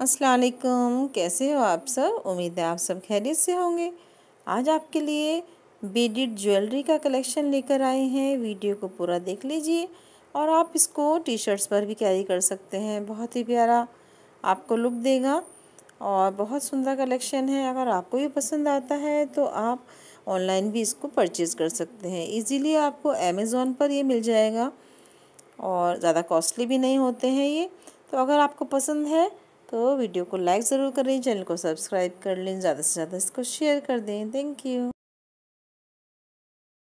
असलकम कैसे हो आप सब उम्मीद है आप सब खैरियत से होंगे आज आपके लिए बेडिड ज्वेलरी का कलेक्शन लेकर आए हैं वीडियो को पूरा देख लीजिए और आप इसको टी शर्ट्स पर भी कैरी कर सकते हैं बहुत ही प्यारा आपको लुक देगा और बहुत सुंदर कलेक्शन है अगर आपको भी पसंद आता है तो आप ऑनलाइन भी इसको परचेज़ कर सकते हैं ईज़िली आपको अमेज़ोन पर ये मिल जाएगा और ज़्यादा कॉस्टली भी नहीं होते हैं ये तो अगर आपको पसंद है तो वीडियो को लाइक ज़रूर करें चैनल को सब्सक्राइब कर लें ज़्यादा से ज़्यादा इसको शेयर कर दें थैंक यू